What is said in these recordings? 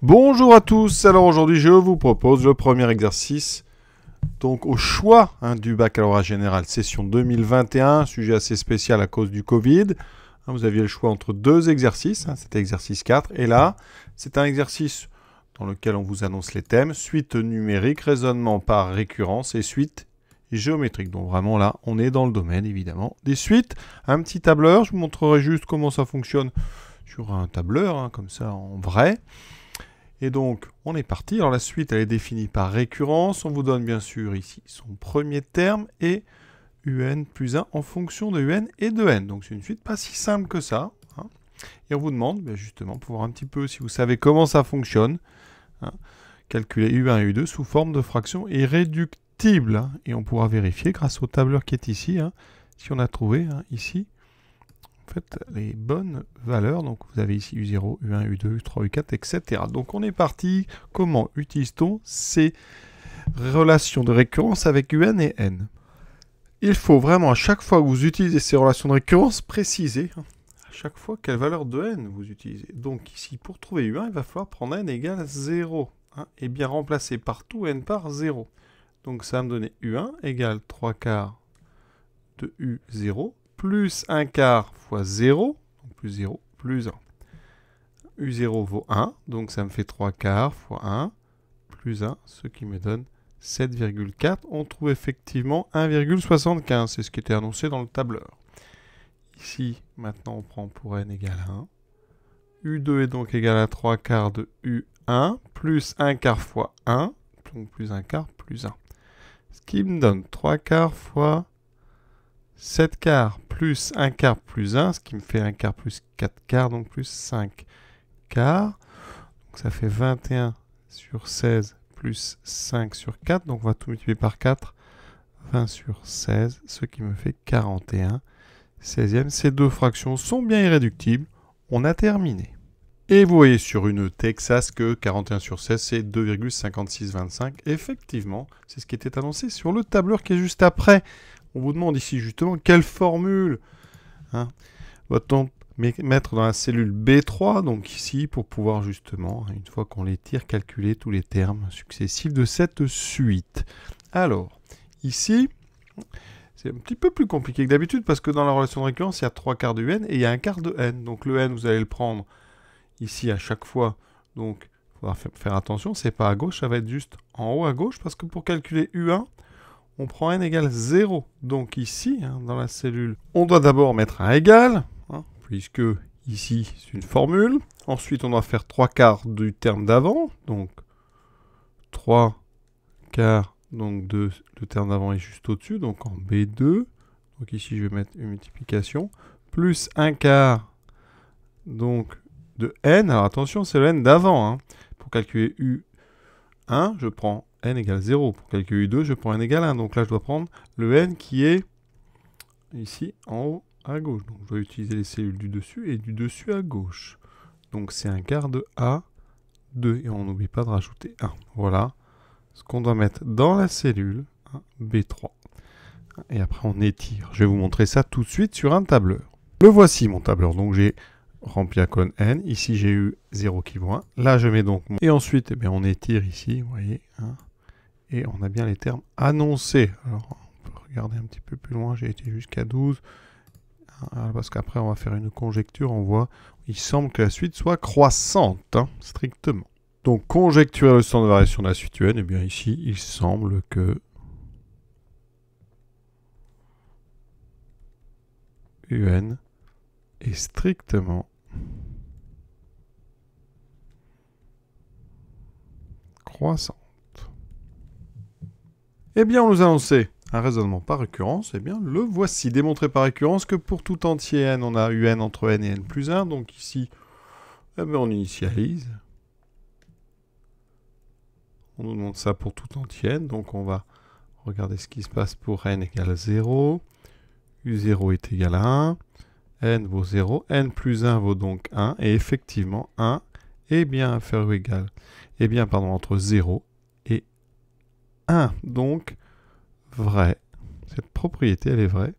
Bonjour à tous, alors aujourd'hui je vous propose le premier exercice donc au choix hein, du baccalauréat général session 2021, sujet assez spécial à cause du Covid. Hein, vous aviez le choix entre deux exercices, hein, c'était exercice 4 et là c'est un exercice dans lequel on vous annonce les thèmes, suite numérique, raisonnement par récurrence et suite géométrique. Donc vraiment là on est dans le domaine évidemment des suites. Un petit tableur, je vous montrerai juste comment ça fonctionne sur un tableur comme ça en vrai. Et donc, on est parti. Alors la suite, elle est définie par récurrence. On vous donne bien sûr ici son premier terme et un plus 1 en fonction de un et de n. Donc c'est une suite pas si simple que ça. Hein. Et on vous demande ben, justement pour voir un petit peu si vous savez comment ça fonctionne. Hein, calculer u1 et u2 sous forme de fraction irréductible. Hein. et on pourra vérifier grâce au tableur qui est ici si on a trouvé ici fait les bonnes valeurs. Donc vous avez ici U0, U1, U2, U3, U4, etc. Donc on est parti. Comment utilise-t-on ces relations de récurrence avec UN et N Il faut vraiment à chaque fois que vous utilisez ces relations de récurrence préciser hein, à chaque fois quelle valeur de N vous utilisez. Donc ici pour trouver U1, il va falloir prendre N égale 0 hein, et bien remplacer partout N par 0. Donc ça va me donner U1 égale 3 quarts de U0 plus 1 quart fois 0, donc plus 0, plus 1. U0 vaut 1, donc ça me fait 3 quarts fois 1, plus 1, ce qui me donne 7,4. On trouve effectivement 1,75, c'est ce qui était annoncé dans le tableur. Ici, maintenant, on prend pour n égale 1. U2 est donc égal à 3 quarts de U1, plus 1 quart fois 1, donc plus 1 quart, plus 1. Ce qui me donne 3 quarts fois 7 quarts plus 1 quart plus 1, ce qui me fait 1 quart plus 4 quarts, donc plus 5 quarts. Donc ça fait 21 sur 16 plus 5 sur 4, donc on va tout multiplier par 4, 20 sur 16, ce qui me fait 41 16e. Ces deux fractions sont bien irréductibles. On a terminé. Et vous voyez sur une Texas que 41 sur 16, c'est 2,5625. Effectivement, c'est ce qui était annoncé sur le tableur qui est juste après. On vous demande ici justement quelle formule hein, va-t-on mettre dans la cellule B3, donc ici, pour pouvoir justement, hein, une fois qu'on les tire, calculer tous les termes successifs de cette suite. Alors, ici, c'est un petit peu plus compliqué que d'habitude, parce que dans la relation de récurrence, il y a trois quarts de n et il y a un quart de n. Donc le n, vous allez le prendre ici à chaque fois. Donc, il faudra faire attention, c'est pas à gauche, ça va être juste en haut à gauche, parce que pour calculer U1, on prend n égale 0. Donc ici, hein, dans la cellule, on doit d'abord mettre un égal, hein, puisque ici, c'est une formule. Ensuite, on doit faire 3 quarts du terme d'avant, donc 3 quarts donc de, le terme d'avant est juste au-dessus, donc en B2. Donc ici, je vais mettre une multiplication. Plus un quart, donc de n. Alors attention, c'est le n d'avant. Hein. Pour calculer u1, je prends n égale 0. Pour calculer u2, je prends n égale 1. Donc là, je dois prendre le n qui est ici en haut à gauche. Donc je dois utiliser les cellules du dessus et du dessus à gauche. Donc c'est un quart de A, 2. Et on n'oublie pas de rajouter 1. Voilà ce qu'on doit mettre dans la cellule hein, B3. Et après on étire. Je vais vous montrer ça tout de suite sur un tableur. Le voici mon tableur. Donc j'ai rempli à colonne N. Ici, j'ai eu 0 qui voit. Là, je mets donc mon... Et ensuite, eh on étire ici, vous voyez. Hein. et on a bien les termes annoncés. Alors, on peut regarder un petit peu plus loin. J'ai été jusqu'à 12. Hein, parce qu'après, on va faire une conjecture. On voit, il semble que la suite soit croissante, hein, strictement. Donc, conjecturer le centre de variation de la suite UN, Et eh bien, ici, il semble que... UN est strictement croissante. Eh bien, on nous a annoncé un raisonnement par récurrence, eh bien, le voici. Démontré par récurrence que pour tout entier n, on a un entre n et n plus 1. Donc ici, eh ben, on initialise. On nous demande ça pour tout entier n. Donc on va regarder ce qui se passe pour n égale 0. U0 est égal à 1 n vaut 0, n plus 1 vaut donc 1, et effectivement 1 est bien inférieur ou égal, et eh bien pardon, entre 0 et 1. Donc, vrai, cette propriété elle est vraie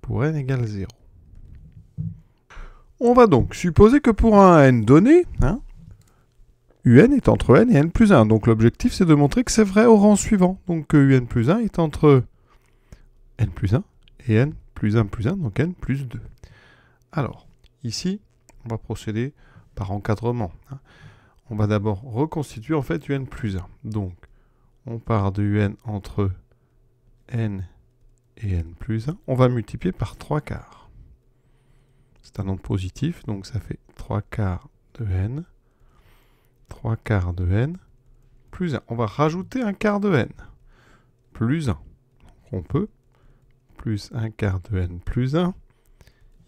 pour n égale 0. On va donc supposer que pour un n donné, hein, un est entre n et n plus 1. Donc l'objectif c'est de montrer que c'est vrai au rang suivant. Donc que un plus 1 est entre n plus 1 et n plus 1 plus 1, donc n plus 2. Alors, ici, on va procéder par encadrement. Hein. On va d'abord reconstituer en fait un plus 1. Donc, on part de un entre n et n plus 1. On va multiplier par 3 quarts. C'est un nombre positif, donc ça fait 3 quarts de n, 3 quarts de n, plus 1. On va rajouter un quart de n, plus 1. Donc on peut, plus un quart de n plus 1,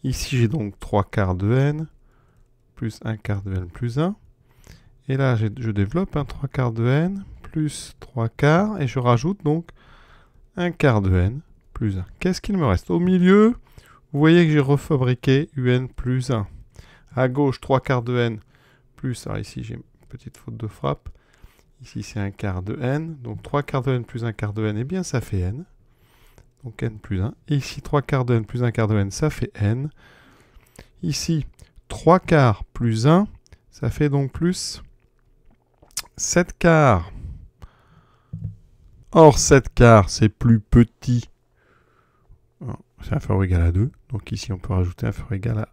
Ici, j'ai donc 3 quarts de n, plus 1 quart de n plus 1. Et là, je développe 3 hein, quarts de n, plus 3 quarts, et je rajoute donc 1 quart de n, plus 1. Qu'est-ce qu'il me reste Au milieu, vous voyez que j'ai refabriqué un plus 1. À gauche, 3 quarts de n, plus, alors ici j'ai une petite faute de frappe, ici c'est 1 quart de n, donc 3 quarts de n plus 1 quart de n, et eh bien ça fait n donc n plus 1. Et ici, 3 quarts de n plus 1 quart de n, ça fait n. Ici, 3 quarts plus 1, ça fait donc plus 7 quarts. Or, 7 quarts, c'est plus petit. Oh, c'est inférieur ou égal à 2. Donc ici, on peut rajouter inférieur ou égal à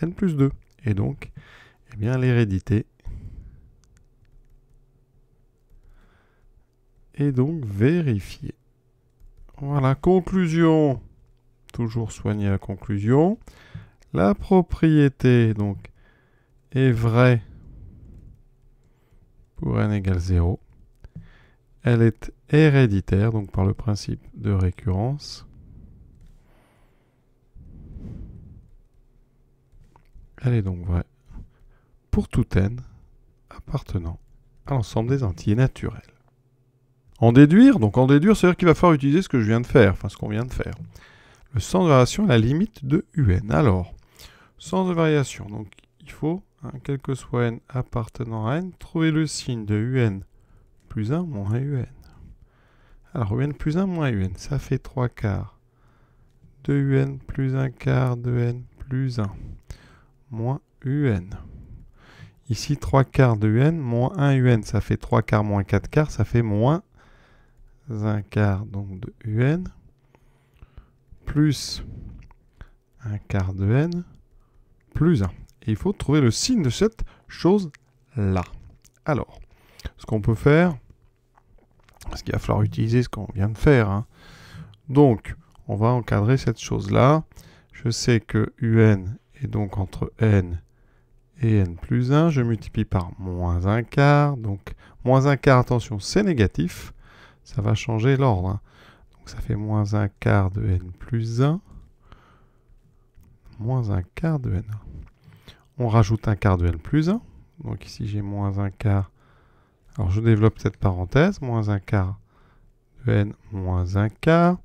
n plus 2. Et donc, eh bien, l'hérédité est donc vérifiée. Voilà, conclusion. Toujours soigner la conclusion. La propriété, donc, est vraie pour n égale 0. Elle est héréditaire, donc par le principe de récurrence. Elle est donc vraie pour tout n appartenant à l'ensemble des entiers naturels. En déduire, c'est-à-dire qu'il va falloir utiliser ce que je viens de faire, enfin ce qu'on vient de faire. Le sens de variation à la limite de un. Alors, sens de variation, donc il faut, hein, quel que soit n appartenant à n, trouver le signe de un plus 1 moins un. Alors, un plus 1 moins un, ça fait 3 quarts. De un plus 1 quart de n plus 1 moins un. Ici, 3 quarts de un moins 1 un, ça fait 3 quarts moins 4 quarts, ça fait moins un quart donc de un plus un quart de n plus 1. Et il faut trouver le signe de cette chose-là. Alors, ce qu'on peut faire, parce qu'il va falloir utiliser ce qu'on vient de faire. Hein. Donc, on va encadrer cette chose-là. Je sais que un est donc entre n et n plus 1. Je multiplie par moins un quart. Donc, moins un quart, attention, c'est négatif ça va changer l'ordre. Hein. Donc ça fait moins un quart de n plus 1, moins un quart de n. On rajoute un quart de n plus 1, donc ici j'ai moins un quart, alors je développe cette parenthèse, moins un quart de n moins un quart.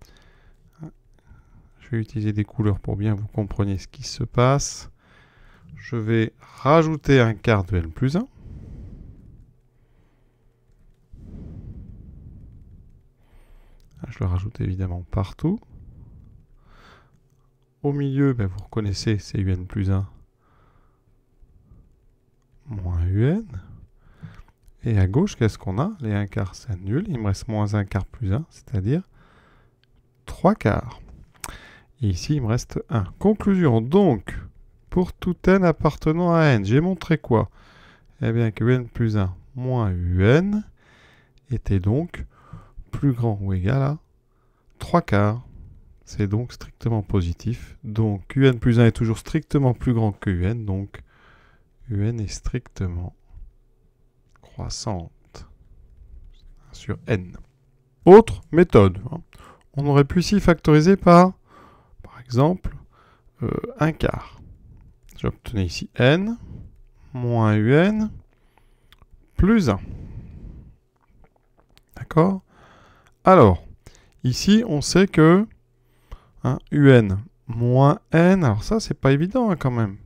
Je vais utiliser des couleurs pour bien que vous compreniez ce qui se passe. Je vais rajouter un quart de n plus 1. Ah, je le rajoute évidemment partout. Au milieu, ben, vous reconnaissez, c'est UN plus 1 moins UN. Et à gauche, qu'est-ce qu'on a Les 1 quart, c'est nul Il me reste moins 1 quart plus 1, c'est-à-dire 3 quarts. Et ici, il me reste 1. Conclusion, donc, pour tout n appartenant à n, j'ai montré quoi Eh bien que un plus 1 moins un était donc plus grand ou égal à 3 quarts. C'est donc strictement positif. Donc un plus 1 est toujours strictement plus grand que un, donc un est strictement croissante sur n. Autre méthode, hein. on aurait pu ici factoriser par, par exemple, euh, un quart. J'obtenais ici n moins un plus 1. D'accord alors, ici, on sait que hein, un moins n, alors ça, c'est pas évident hein, quand même.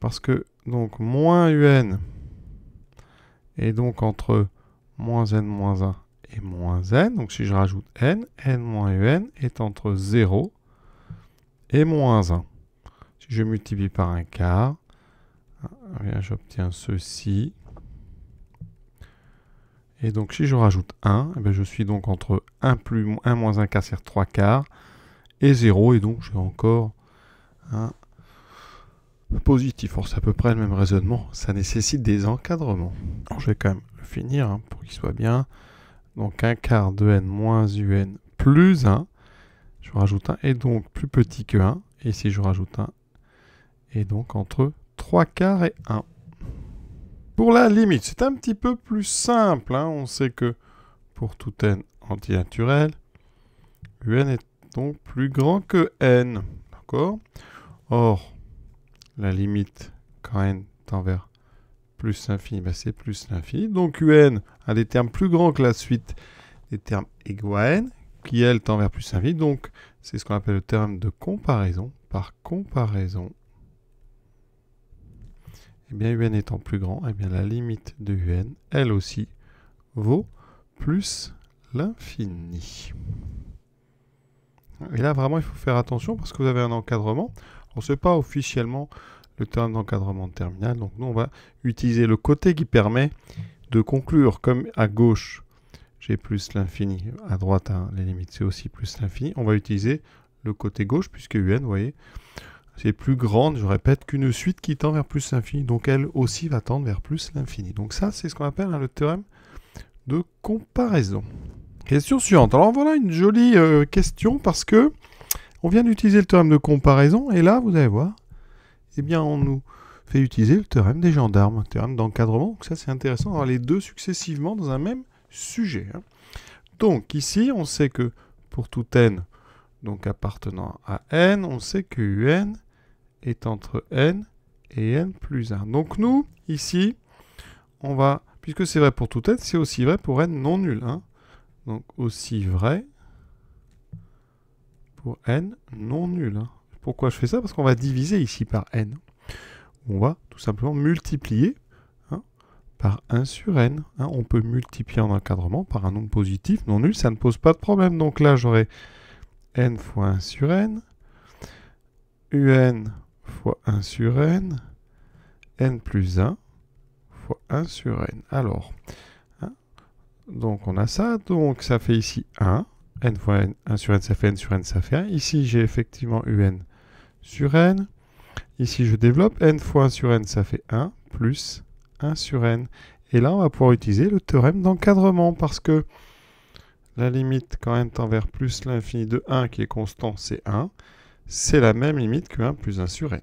Parce que, donc, moins un, est donc entre moins n moins 1 et moins n, donc si je rajoute n, n moins un est entre 0 et moins 1. Si je multiplie par un quart, hein, eh j'obtiens ceci. Et donc si je rajoute 1, eh ben, je suis donc entre 1, plus, 1 moins 1 quart, c'est-à-dire 3 quarts, et 0, et donc j'ai encore un positif. Or c'est à peu près le même raisonnement, ça nécessite des encadrements. Alors, je vais quand même le finir hein, pour qu'il soit bien. Donc 1 quart de n moins un plus 1, je rajoute 1, et donc plus petit que 1, et si je rajoute 1, et donc entre 3 quarts et 1. Pour la limite, c'est un petit peu plus simple. Hein. On sait que pour tout n naturel un est donc plus grand que n. D'accord Or, la limite quand n tend vers plus l'infini, ben, c'est plus l'infini. Donc un a des termes plus grands que la suite des termes égaux à n, qui elle tend vers plus l'infini. Donc c'est ce qu'on appelle le terme de comparaison. Par comparaison, eh bien un étant plus grand, eh bien la limite de un, elle aussi, vaut plus l'infini. Et là, vraiment, il faut faire attention parce que vous avez un encadrement. On ne sait pas officiellement le terme d'encadrement de terminal. Donc, nous, on va utiliser le côté qui permet de conclure comme à gauche, j'ai plus l'infini. À droite, hein, les limites, c'est aussi plus l'infini. On va utiliser le côté gauche puisque un, vous voyez, c'est plus grande, je répète, qu'une suite qui tend vers plus l'infini. Donc elle aussi va tendre vers plus l'infini. Donc ça, c'est ce qu'on appelle hein, le théorème de comparaison. Question suivante. Alors voilà une jolie euh, question parce que on vient d'utiliser le théorème de comparaison et là, vous allez voir, eh bien, on nous fait utiliser le théorème des gendarmes, le théorème d'encadrement. Donc ça, c'est intéressant d'avoir les deux successivement dans un même sujet. Hein. Donc ici, on sait que pour tout n, donc appartenant à n, on sait que un est entre n et n plus 1. Donc nous, ici, on va, puisque c'est vrai pour tout n, c'est aussi vrai pour n non nul. Hein. Donc aussi vrai pour n non nul. Hein. Pourquoi je fais ça Parce qu'on va diviser ici par n. On va tout simplement multiplier hein, par 1 sur n. On peut multiplier en encadrement par un nombre positif, non nul, ça ne pose pas de problème. Donc là, j'aurai n fois 1 sur n, un fois 1 sur n, n plus 1 fois 1 sur n. Alors, hein, donc on a ça, donc ça fait ici 1, n fois 1 sur n ça fait n sur n ça fait 1. Ici j'ai effectivement un sur n. Ici je développe, n fois 1 sur n ça fait 1, plus 1 sur n. Et là on va pouvoir utiliser le théorème d'encadrement parce que la limite quand n tend vers plus l'infini de 1 qui est constant c'est 1 c'est la même limite que 1 plus 1 sur n.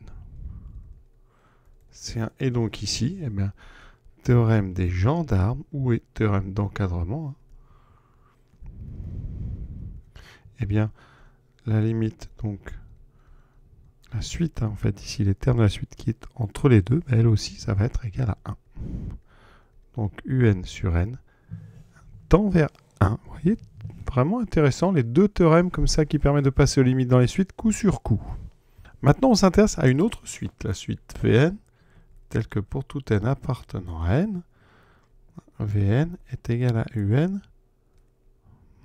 et donc ici, eh bien, théorème des gendarmes ou théorème d'encadrement, et hein. eh bien, la limite, donc, la suite, hein, en fait, ici, les termes de la suite qui est entre les deux, elle aussi, ça va être égal à 1. Donc, un sur n tend vers Hein, vous voyez, vraiment intéressant, les deux théorèmes comme ça qui permettent de passer aux limites dans les suites coup sur coup. Maintenant, on s'intéresse à une autre suite, la suite Vn, telle que pour tout n appartenant à n, Vn est égal à Un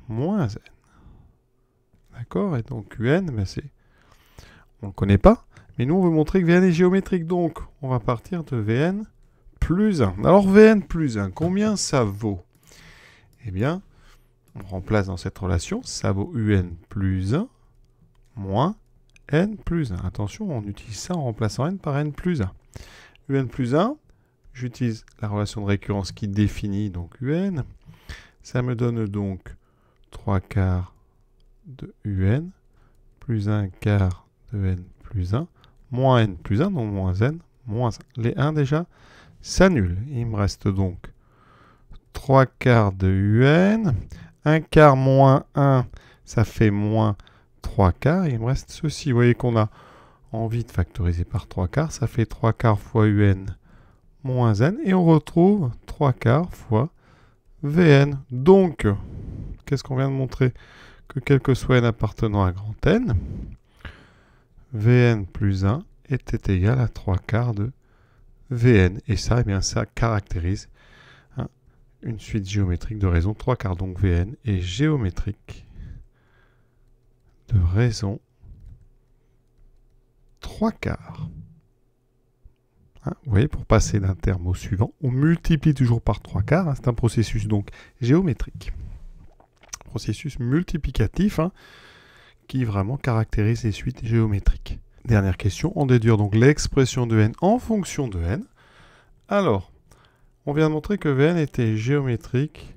moins n. D'accord Et donc Un, ben, c'est... on ne le connaît pas, mais nous on veut montrer que Vn est géométrique, donc on va partir de Vn plus 1. Alors Vn plus 1, combien ça vaut Eh bien, on remplace dans cette relation, ça vaut un plus 1 moins n plus 1. Attention, on utilise ça en remplaçant n par n plus 1. un plus 1, j'utilise la relation de récurrence qui définit donc un. Ça me donne donc 3 quarts de un plus 1 quart de n plus 1 moins n plus 1, donc moins n, moins 1. Les 1 déjà s'annulent. Il me reste donc 3 quarts de un 1 quart moins 1, ça fait moins 3 quarts. il me reste ceci. Vous voyez qu'on a envie de factoriser par 3 quarts. Ça fait 3 quarts fois un moins n. Et on retrouve 3 quarts fois vn. Donc, qu'est-ce qu'on vient de montrer Que quel que soit n appartenant à grand n, vn plus 1 était égal à 3 quarts de vn. Et ça, eh bien, ça caractérise une suite géométrique de raison 3 quarts, donc Vn est géométrique de raison 3 quarts. Hein, vous voyez, pour passer d'un terme au suivant, on multiplie toujours par 3 quarts. Hein, c'est un processus donc géométrique. Processus multiplicatif hein, qui vraiment caractérise les suites géométriques. Dernière question, on déduire donc l'expression de n en fonction de n. Alors, on vient de montrer que Vn était géométrique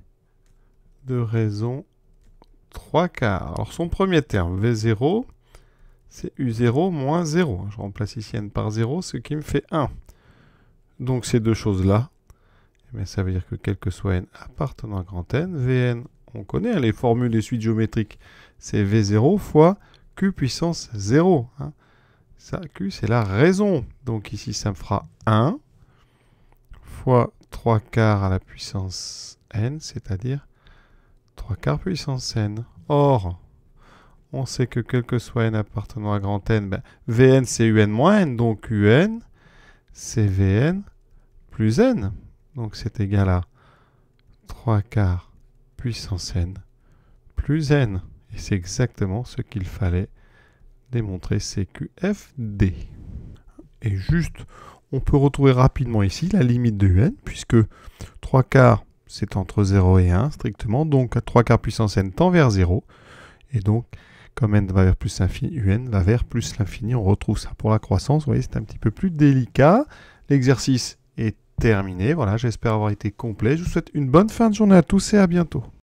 de raison 3 quarts. Alors son premier terme, V0, c'est U0 moins 0. Je remplace ici N par 0, ce qui me fait 1. Donc ces deux choses-là, mais eh ça veut dire que quel que soit N appartenant à grand N, Vn, on connaît hein, les formules des suites géométriques, c'est V0 fois Q puissance 0. Hein. Ça, Q, c'est la raison. Donc ici, ça me fera 1 fois 3 quarts à la puissance n, c'est-à-dire 3 quarts puissance n. Or, on sait que quel que soit n appartenant à grand n, ben, Vn c'est Un moins n, donc Un c'est Vn plus n. Donc c'est égal à 3 quarts puissance n plus n. Et c'est exactement ce qu'il fallait démontrer CQFD. Et juste, on peut retrouver rapidement ici la limite de Un, puisque 3 quarts, c'est entre 0 et 1 strictement, donc 3 quarts puissance n tend vers 0, et donc comme n va vers plus l'infini, un va vers plus l'infini, on retrouve ça pour la croissance, vous voyez c'est un petit peu plus délicat, l'exercice est terminé, voilà j'espère avoir été complet, je vous souhaite une bonne fin de journée à tous et à bientôt.